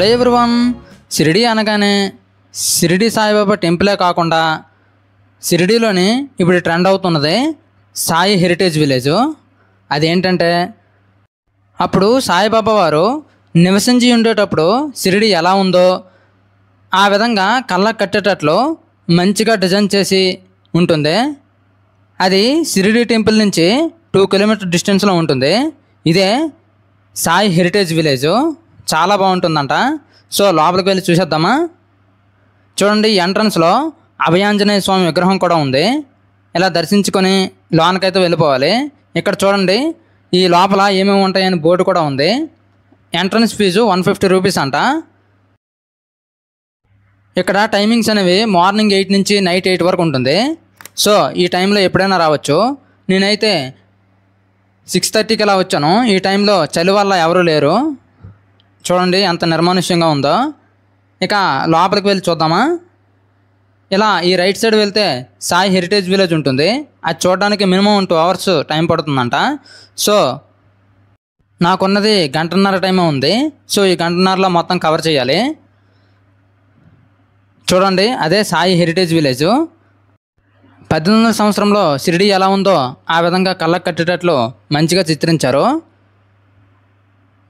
hello everyone Shirdi అనగానే షిరిడి సాయిబాబా టెంపులే కాకుండా షిరిడిలోని ఇప్పుడు ట్రెండ్ అవుతున్నది సాయి హెరిటేజ్ విలేజ్ అదేంటంటే అప్పుడు సాయిబాబా వారు నివసించి ఉండేటప్పుడు షిరిడి ఎలా ఉందో ఆ విధంగా కళ్ళకు కట్టేటట్లు మంచిగా డిజైన్ చేసి ఉంటుంది అది షిరిడి టెంపుల్ నుంచి టూ కిలోమీటర్ డిస్టెన్స్లో ఉంటుంది ఇదే సాయి హెరిటేజ్ విలేజు చాలా బాగుంటుందంట సో లోపలికి వెళ్ళి చూసేద్దామా చూడండి ఎంట్రన్స్లో అభయాంజనేయ స్వామి విగ్రహం కూడా ఉంది ఇలా దర్శించుకొని లోనకైతే వెళ్ళిపోవాలి ఇక్కడ చూడండి ఈ లోపల ఏమేమి ఉంటాయని బోర్డు కూడా ఉంది entrance fee one fifty rupees అంట ఇక్కడ టైమింగ్స్ అనేవి మార్నింగ్ ఎయిట్ నుంచి నైట్ ఎయిట్ వరకు ఉంటుంది సో ఈ టైంలో ఎప్పుడైనా రావచ్చు నేనైతే సిక్స్ థర్టీకి ఇలా వచ్చాను ఈ టైంలో చలి వల్ల ఎవరూ లేరు చూడండి ఎంత నిర్మానుష్యంగా ఉందో ఇక లోపలికి వెళ్ళి చూద్దామా ఇలా ఈ రైట్ సైడ్ వెళ్తే సాయి హెరిటేజ్ విలేజ్ ఉంటుంది అది చూడడానికి మినిమం టూ అవర్స్ టైం పడుతుందంట సో నాకున్నది గంటన్నర టైమే ఉంది సో ఈ గంటన్నరలో మొత్తం కవర్ చేయాలి చూడండి అదే సాయి హెరిటేజ్ విలేజ్ పద్దెనిమిది వందల సంవత్సరంలో షిరిడి ఎలా ఉందో ఆ విధంగా కళ్ళకు కట్టేటట్లు మంచిగా చిత్రించారు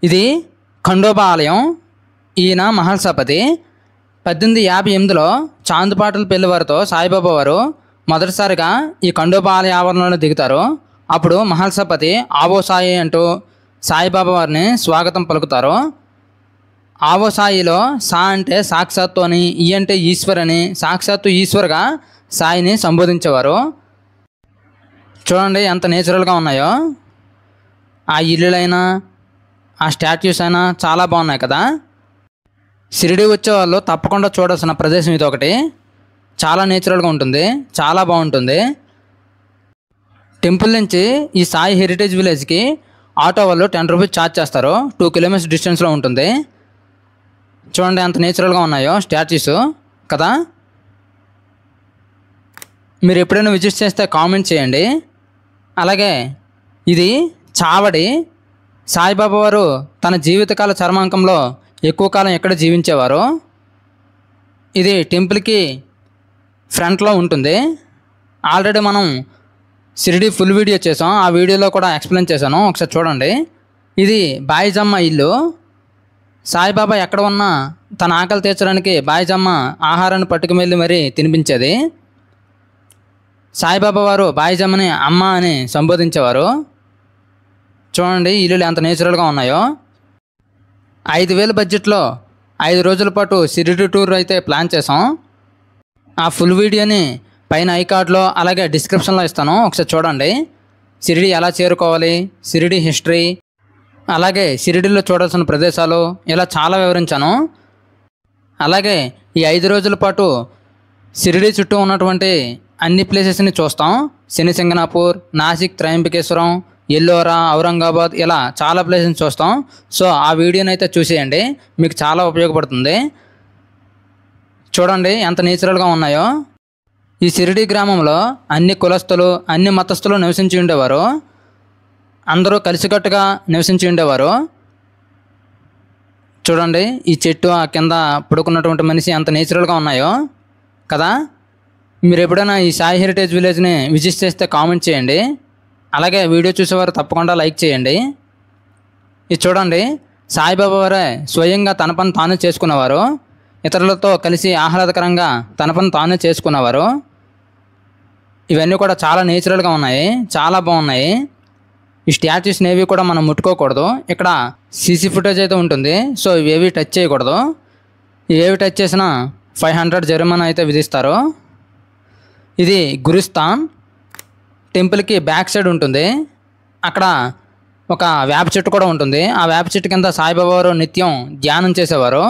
ఇది ఖండోపాలయం ఈయన మహల్సపతి పద్దెనిమిది యాభై ఎనిమిదిలో చాందుపాటల పెళ్లివారితో సాయిబాబా వారు మొదటిసారిగా ఈ ఖండోపాలయ ఆవరణలో దిగుతారు అప్పుడు మహల్సపతి ఆవో సాయి అంటూ సాయిబాబా వారిని స్వాగతం పలుకుతారు ఆవో సాయిలో సా అంటే సాక్షాత్తు అని ఈ అంటే ఈశ్వర్ అని సాక్షాత్తు ఈశ్వర్గా సాయిని సంబోధించేవారు చూడండి ఎంత నేచురల్గా ఉన్నాయో ఆ ఇల్లులైనా ఆ స్టాట్యూస్ అయినా చాలా బాగున్నాయి కదా షిరిడి వచ్చే వాళ్ళు తప్పకుండా చూడాల్సిన ప్రదేశం ఇది ఒకటి చాలా నేచురల్గా ఉంటుంది చాలా బాగుంటుంది టెంపుల్ నుంచి ఈ సాయి హెరిటేజ్ విలేజ్కి ఆటో వాళ్ళు టెన్ రూపీస్ ఛార్జ్ చేస్తారు టూ కిలోమీటర్స్ డిస్టెన్స్లో ఉంటుంది చూడండి ఎంత నేచురల్గా ఉన్నాయో స్టాచ్యూస్ కదా మీరు ఎప్పుడైనా విజిట్ చేస్తే కామెంట్ చేయండి అలాగే ఇది చావడి సాయిబాబా వారు తన జీవితకాల చర్మాంకంలో ఎక్కువ కాలం ఎక్కడ జీవించేవారు ఇది టెంపుల్కి ఫ్రంట్లో ఉంటుంది ఆల్రెడీ మనం షిరిడి ఫుల్ వీడియో చేసాం ఆ వీడియోలో కూడా ఎక్స్ప్లెయిన్ చేశాను ఒకసారి చూడండి ఇది బాయిజమ్మ ఇల్లు సాయిబాబా ఎక్కడ ఉన్నా తన ఆకలి తీర్చడానికి బాయిజమ్మ ఆహారాన్ని పట్టుకుమెళ్ళి మరీ తినిపించేది సాయిబాబా వారు బాయిజమ్మని అమ్మ అని సంబోధించేవారు చూడండి ఇల్లులు ఎంత నేచురల్గా ఉన్నాయో ఐదు వేల బడ్జెట్లో ఐదు రోజుల పాటు సిరిడి టూర్ అయితే ప్లాన్ చేసాం ఆ ఫుల్ వీడియోని పైన ఐకార్డ్లో అలాగే డిస్క్రిప్షన్లో ఇస్తాను ఒకసారి చూడండి సిరిడి ఎలా చేరుకోవాలి సిరిడి హిస్టరీ అలాగే సిరిడిలో చూడాల్సిన ప్రదేశాలు ఇలా చాలా వివరించాను అలాగే ఈ ఐదు రోజుల పాటు సిరిడి చుట్టూ ఉన్నటువంటి అన్ని ప్లేసెస్ని చూస్తాం శనిసింగనాపూర్ నాసిక్ త్రయంబికేశ్వరం ఎల్లోరా ఔరంగాబాద్ ఇలా చాలా ప్లేసెస్ చూస్తాం సో ఆ వీడియోని అయితే చూసేయండి మీకు చాలా ఉపయోగపడుతుంది చూడండి ఎంత నేచురల్గా ఉన్నాయో ఈ సిరిడి గ్రామంలో అన్ని కులస్తులు అన్ని మతస్థులు నివసించి ఉండేవారు అందరూ కలిసికట్టుగా నివసించి ఉండేవారు చూడండి ఈ చెట్టు ఆ కింద పడుకున్నటువంటి మనిషి ఎంత నేచురల్గా ఉన్నాయో కదా మీరు ఎప్పుడైనా ఈ సాయి హెరిటేజ్ విలేజ్ని విజిట్ చేస్తే కామెంట్ చేయండి అలాగే వీడియో చూసేవారు తప్పకుండా లైక్ చేయండి ఇది చూడండి సాయిబాబా వారే స్వయంగా తన పని తాను చేసుకున్నవారు ఇతరులతో కలిసి ఆహ్లాదకరంగా తన పని తాను చేసుకున్నవారు ఇవన్నీ కూడా చాలా నేచురల్గా ఉన్నాయి చాలా బాగున్నాయి ఈ స్టాచ్యూస్ నేవి కూడా మనం ముట్టుకోకూడదు ఇక్కడ సీసీ ఫుటేజ్ అయితే ఉంటుంది సో ఇవేవి టచ్ చేయకూడదు ఇవేవి టచ్ చేసినా ఫైవ్ హండ్రెడ్ జరిమానా అయితే విధిస్తారు ఇది గురుస్థాన్ టెంపుల్కి బ్యాక్ సైడ్ ఉంటుంది అక్కడ ఒక వేప చెట్టు కూడా ఉంటుంది ఆ వేప చెట్టు కింద సాయిబాబా వారు నిత్యం ధ్యానం చేసేవారు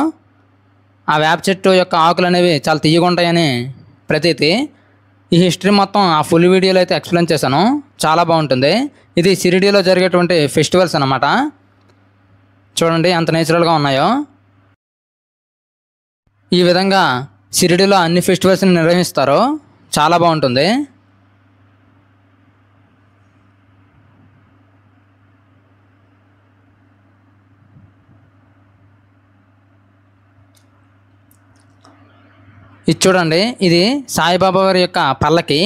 ఆ వేప చెట్టు యొక్క ఆకులు అనేవి చాలా తీయగుంటాయని ప్రతీతి ఈ హిస్టరీ మొత్తం ఆ ఫుల్ వీడియోలో అయితే ఎక్స్ప్లెయిన్ చేశాను చాలా బాగుంటుంది ఇది సిరిడీలో జరిగేటువంటి ఫెస్టివల్స్ అనమాట చూడండి ఎంత నేచురల్గా ఉన్నాయో ఈ విధంగా సిరిడీలో అన్ని ఫెస్టివల్స్ని నిర్వహిస్తారు చాలా బాగుంటుంది ఇది చూడండి ఇది సాయిబాబా వారి యొక్క పల్లకి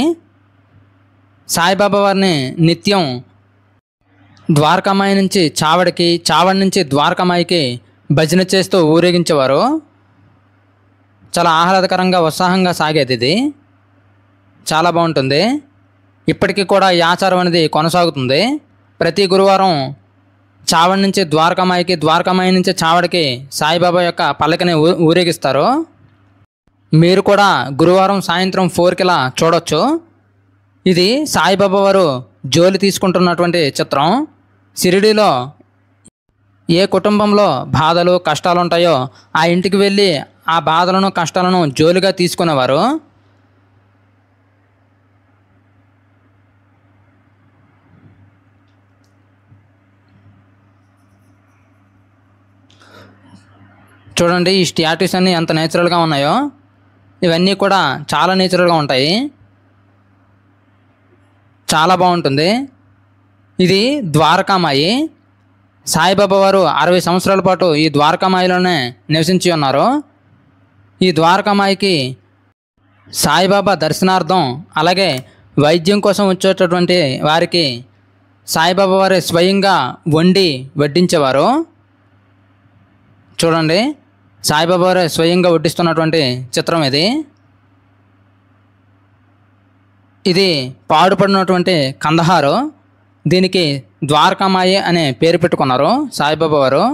సాయిబాబా వారిని నిత్యం ద్వారకామాయి నుంచి చావడికి చావడి నుంచి ద్వారకామాయికి భజన చేస్తూ ఊరేగించేవారు చాలా ఆహ్లాదకరంగా ఉత్సాహంగా సాగేది ఇది చాలా బాగుంటుంది ఇప్పటికీ కూడా ఈ ఆచారం అనేది కొనసాగుతుంది ప్రతి గురువారం చావడి నుంచి ద్వారకామాయికి ద్వారకామాయి నుంచి చావడికి సాయిబాబా యొక్క పల్లకిని ఊరేగిస్తారు మీరు కూడా గురువారం సాయంత్రం ఫోర్కిలా చూడొచ్చు ఇది సాయిబాబా వారు జోలి తీసుకుంటున్నటువంటి చిత్రం షిరిడీలో ఏ కుటుంబంలో బాధలు కష్టాలు ఉంటాయో ఆ ఇంటికి వెళ్ళి ఆ బాధలను కష్టాలను జోలుగా తీసుకునేవారు చూడండి ఈ స్టాట్యూస్ అన్నీ ఎంత నేచురల్గా ఉన్నాయో ఇవన్నీ కూడా చాలా నేచురల్గా ఉంటాయి చాలా బాగుంటుంది ఇది ద్వారకామాయి సాయిబాబా వారు అరవై సంవత్సరాల పాటు ఈ ద్వారకామాయిలోనే నివసించి ఉన్నారు ఈ ద్వారకామాయికి సాయిబాబా దర్శనార్థం అలాగే వైద్యం కోసం వచ్చేటటువంటి వారికి సాయిబాబా వారే స్వయంగా వండి వడ్డించేవారు చూడండి సాయిబాబా స్వయంగా వడ్డిస్తున్నటువంటి చిత్రం ఇది ఇది పాడుపడినటువంటి కందహారు దీనికి ద్వారకామాయి అనే పేరు పెట్టుకున్నారు సాయిబాబా వారు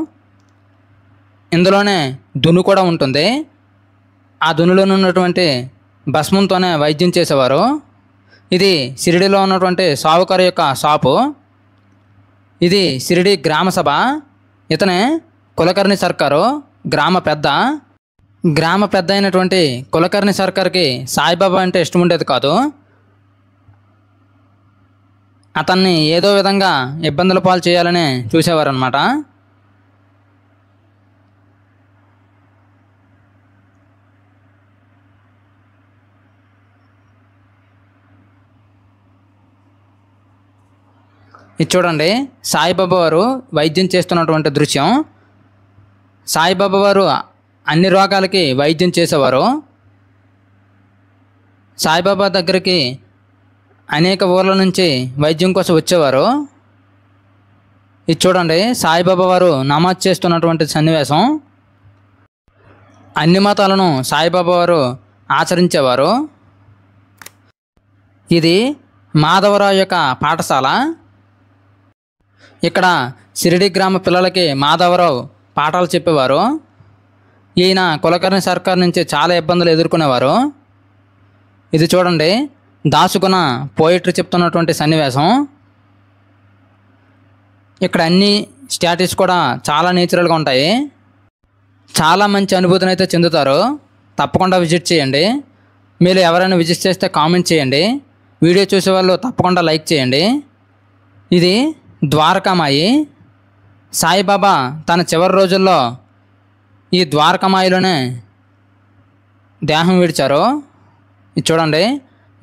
ఇందులోనే దును కూడా ఉంటుంది ఆ దునులో ఉన్నటువంటి భస్మంతోనే వైద్యం చేసేవారు ఇది షిరిడిలో ఉన్నటువంటి సావుకారు యొక్క షాపు ఇది షిరిడి గ్రామసభ ఇతనే కులకర్ణి సర్కారు గ్రామ పెద్ద గ్రామ పెద్ద అయినటువంటి కులకర్ణి సర్కార్కి సాయిబాబా అంటే ఇష్టం ఉండేది కాదు అతన్ని ఏదో విధంగా ఇబ్బందుల పాలు చేయాలని చూసేవారనమాట ఇది చూడండి సాయిబాబా వారు వైద్యం చేస్తున్నటువంటి దృశ్యం సాయిబాబా వారు అన్ని రోగాలకి వైద్యం చేసేవారు సాయిబాబా దగ్గరికి అనేక ఊర్ల నుంచి వైద్యం కోసం వచ్చేవారు ఇది చూడండి సాయిబాబా వారు నమాజ్ చేస్తున్నటువంటి సన్నివేశం అన్ని మతాలను సాయిబాబా వారు ఆచరించేవారు ఇది మాధవరావు యొక్క పాఠశాల ఇక్కడ సిరిడి గ్రామ పిల్లలకి మాధవరావు పాఠాలు చెప్పేవారు ఈయన కులకర్ణి సర్కార్ నుంచి చాలా ఇబ్బందులు ఎదుర్కొనేవారు ఇది చూడండి దాసుకున్న పోయిట్రీ చెప్తున్నటువంటి సన్నివేశం ఇక్కడ అన్ని స్టాటిస్ కూడా చాలా నేచురల్గా ఉంటాయి చాలా మంచి అనుభూతిని అయితే చెందుతారు తప్పకుండా విజిట్ చేయండి మీరు ఎవరైనా విజిట్ చేస్తే కామెంట్ చేయండి వీడియో చూసే వాళ్ళు తప్పకుండా లైక్ చేయండి ఇది ద్వారకామాయి సాయిబాబా తన చివరి రోజుల్లో ఈ ద్వారకమాయిలోనే దేహం విడిచారు చూడండి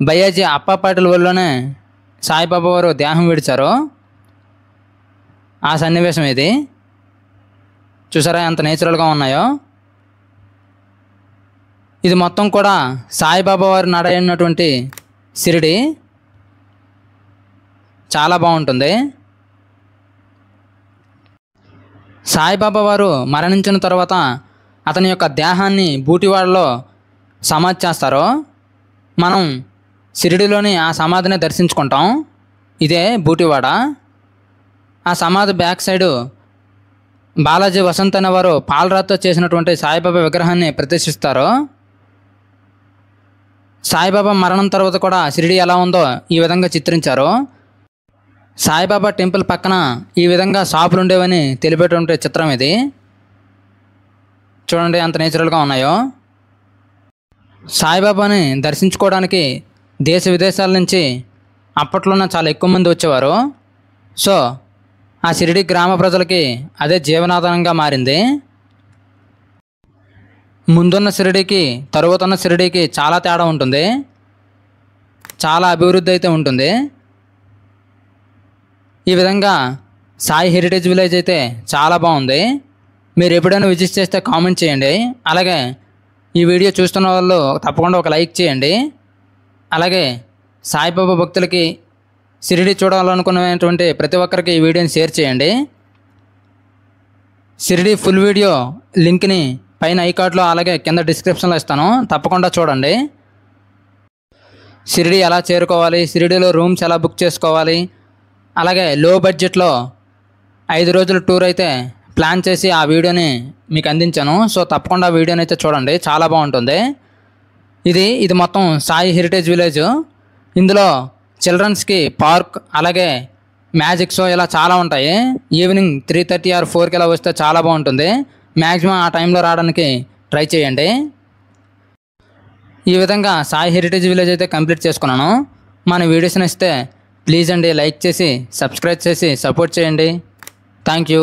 బయ్యాజీ అప్పపాటల ఊళ్ళోనే సాయిబాబా వారు దేహం విడిచారు ఆ సన్నివేశం ఇది చూసారా ఎంత నేచురల్గా ఉన్నాయో ఇది మొత్తం కూడా సాయిబాబా వారు నడైనటువంటి సిరిడి చాలా బాగుంటుంది సాయిబాబా వారు మరణించిన తర్వాత అతని యొక్క దేహాన్ని బూటివాడలో సమాధి చేస్తారో మనం సిరిడిలోని ఆ సమాధిని దర్శించుకుంటాం ఇదే బూటివాడ ఆ సమాధి బ్యాక్ సైడు బాలాజీ వసంత్ అనేవారు పాలరాతో చేసినటువంటి సాయిబాబా విగ్రహాన్ని ప్రదర్శిస్తారు సాయిబాబా మరణం తర్వాత కూడా షిరిడి ఎలా ఉందో ఈ విధంగా చిత్రించారు సాయిబాబా టెంపుల్ పక్కన ఈ విధంగా షాపులు ఉండేవని తెలిపేటువంటి చిత్రం ఇది చూడండి అంత నేచురల్గా ఉన్నాయో సాయిబాబాని దర్శించుకోవడానికి దేశ విదేశాల నుంచి అప్పట్లో చాలా ఎక్కువ మంది వచ్చేవారు సో ఆ షిరిడి గ్రామ ప్రజలకి అదే జీవనాధారంగా మారింది ముందున్న షిరిడీకి తరువాత ఉన్న షిరిడీకి చాలా తేడా ఉంటుంది చాలా అభివృద్ధి అయితే ఉంటుంది ఈ విధంగా సాయి హెరిటేజ్ విలేజ్ అయితే చాలా బాగుంది మీరు ఎప్పుడైనా విజిట్ చేస్తే కామెంట్ చేయండి అలాగే ఈ వీడియో చూస్తున్న వాళ్ళు తప్పకుండా ఒక లైక్ చేయండి అలాగే సాయిబాబా భక్తులకి షిరిడి చూడాలనుకున్నటువంటి ప్రతి ఒక్కరికి ఈ వీడియోని షేర్ చేయండి షిరిడి ఫుల్ వీడియో లింక్ని పైన ఐకార్డ్లో అలాగే కింద డిస్క్రిప్షన్లో ఇస్తాను తప్పకుండా చూడండి షిరిడి ఎలా చేరుకోవాలి షిరిడిలో రూమ్స్ ఎలా బుక్ చేసుకోవాలి అలాగే లో బడ్జెట్లో ఐదు రోజుల టూర్ అయితే ప్లాన్ చేసి ఆ వీడియోని మీకు అందించాను సో తప్పకుండా వీడియోని అయితే చూడండి చాలా బాగుంటుంది ఇది ఇది మొత్తం సాయి హెరిటేజ్ విలేజ్ ఇందులో చిల్డ్రన్స్కి పార్క్ అలాగే మ్యాజిక్ షో ఇలా చాలా ఉంటాయి ఈవినింగ్ త్రీ థర్టీ ఆర్ ఫోర్కి ఇలా వస్తే చాలా బాగుంటుంది మ్యాక్సిమం ఆ టైంలో రావడానికి ట్రై చేయండి ఈ విధంగా సాయి హెరిటేజ్ విలేజ్ అయితే కంప్లీట్ చేసుకున్నాను మన వీడియోస్ని ఇస్తే ప్లీజ్ అండి లైక్ చేసి సబ్స్క్రైబ్ చేసి సపోర్ట్ చేయండి థ్యాంక్ యూ